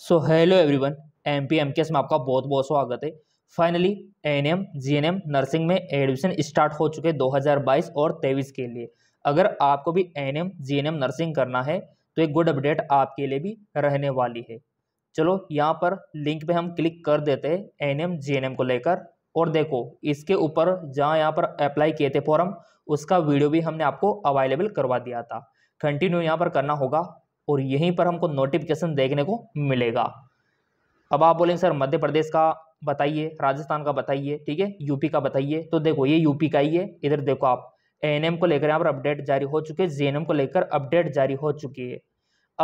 सो hello everyone M P M में आपका बहुत बहुत स्वागत है finally N M G N M nursing में एडमिशन स्टार्ट हो चुके 2022 और 23 के लिए अगर आपको भी N M G N M nursing करना है तो एक गुड अपडेट आपके लिए भी रहने वाली है चलो यहाँ पर लिंक पे हम क्लिक कर देते हैं N M G N M को लेकर और देखो इसके ऊपर जहाँ यहाँ पर अप्लाई किए थे फॉर्म उसका वीडियो भी हमने आपको अवेलेबल करवा दिया था कंटिन्यू यहाँ पर करना होगा और यहीं पर हमको नोटिफिकेशन देखने को मिलेगा अब आप बोलेंगे सर मध्य प्रदेश का बताइए राजस्थान का बताइए ठीक है यूपी का बताइए तो देखो ये यूपी का ही है इधर देखो आप एएनएम को लेकर यहाँ पर अपडेट जारी हो चुके हैं जेएनएम को लेकर अपडेट जारी हो चुकी है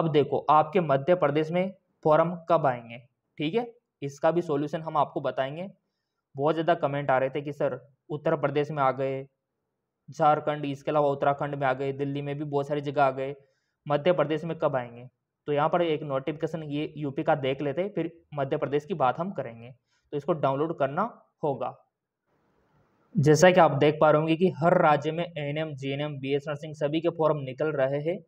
अब देखो आपके मध्य प्रदेश में फॉर्म कब आएंगे ठीक है इसका भी सॉल्यूशन हम आपको बताएंगे बहुत ज़्यादा कमेंट आ रहे थे कि सर उत्तर प्रदेश में आ गए झारखंड इसके अलावा उत्तराखंड में आ गए दिल्ली में भी बहुत सारी जगह आ गए मध्य प्रदेश में कब आएंगे तो यहाँ पर एक नोटिफिकेशन ये यूपी का देख लेते फिर मध्य प्रदेश की बात हम करेंगे तो इसको डाउनलोड करना होगा जैसा कि आप देख पा रहे होंगे कि हर राज्य में N M G N M B S nursing सभी के फॉर्म निकल रहे हैं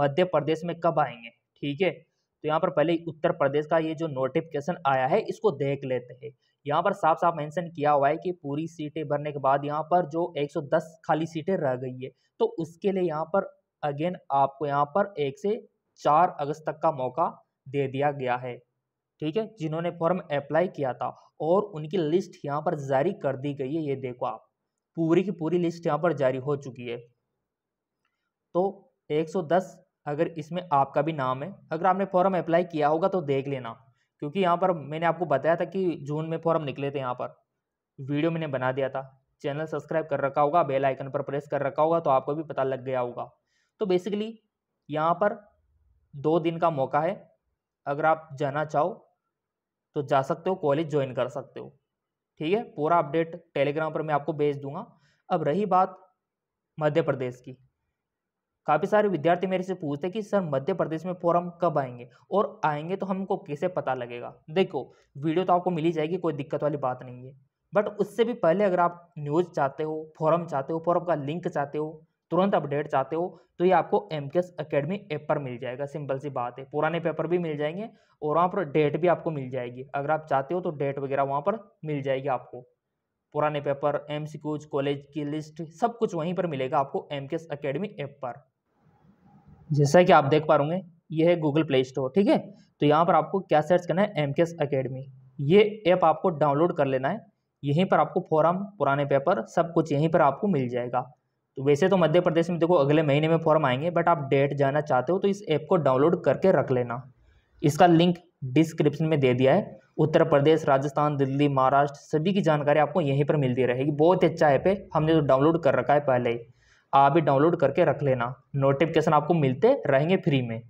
मध्य प्रदेश में कब आएंगे ठीक है तो यहाँ पर पहले उत्तर प्रदेश का ये जो नोटिफिकेशन आया है इसको देख लेते हैं यहाँ पर साफ साफ मेंशन किया हुआ है कि पूरी सीटें भरने के बाद यहाँ पर जो 110 खाली सीटें रह गई है तो उसके लिए यहाँ पर अगेन आपको यहाँ पर एक से चार अगस्त तक का मौका दे दिया गया है ठीक है जिन्होंने फॉर्म अप्लाई किया था और उनकी लिस्ट यहाँ पर जारी कर दी गई है ये देखो आप पूरी की पूरी लिस्ट यहाँ पर जारी हो चुकी है तो 110 अगर इसमें आपका भी नाम है अगर आपने फॉर्म अप्लाई किया होगा तो देख लेना क्योंकि यहाँ पर मैंने आपको बताया था कि जून में फॉर्म निकले थे यहाँ पर वीडियो मैंने बना दिया था चैनल सब्सक्राइब कर रखा होगा बेल आइकन पर प्रेस कर रखा होगा तो आपको भी पता लग गया होगा तो बेसिकली यहाँ पर दो दिन का मौका है अगर आप जाना चाहो तो जा सकते हो कॉलेज ज्वाइन कर सकते हो ठीक है पूरा अपडेट टेलीग्राम पर मैं आपको भेज दूंगा अब रही बात मध्य प्रदेश की काफ़ी सारे विद्यार्थी मेरे से पूछते हैं कि सर मध्य प्रदेश में फॉर्म कब आएंगे और आएंगे तो हमको कैसे पता लगेगा देखो वीडियो तो आपको मिली जाएगी कोई दिक्कत वाली बात नहीं है बट उससे भी पहले अगर आप न्यूज़ चाहते हो फॉर्म चाहते हो फॉर्म का लिंक चाहते हो तुरंत अपडेट चाहते हो तो ये आपको M K S academy app पर मिल जाएगा सिंपल सी बात है पुराने पेपर भी मिल जाएंगे और वहाँ पर डेट भी आपको मिल जाएगी अगर आप चाहते हो तो डेट वगैरह वहाँ पर मिल जाएगी आपको पुराने पेपर एम कॉलेज की लिस्ट सब कुछ वहीं पर मिलेगा आपको M K S academy app पर जैसा कि आप देख पा रहे ये है गूगल प्ले स्टोर ठीक है तो यहाँ पर आपको क्या सर्च करना है एम के एस अकेडमी ये ऐप आपको डाउनलोड कर लेना है यहीं पर आपको फॉरम पुराने पेपर सब कुछ यहीं पर आपको मिल जाएगा तो वैसे तो मध्य प्रदेश में देखो अगले महीने में फॉर्म आएंगे बट आप डेट जाना चाहते हो तो इस ऐप को डाउनलोड करके रख लेना इसका लिंक डिस्क्रिप्शन में दे दिया है उत्तर प्रदेश राजस्थान दिल्ली महाराष्ट्र सभी की जानकारी आपको यहीं पर मिलती रहेगी बहुत अच्छा ऐप है हमने तो डाउनलोड कर रखा है पहले ही आप भी डाउनलोड करके रख लेना नोटिफिकेशन आपको मिलते रहेंगे फ्री में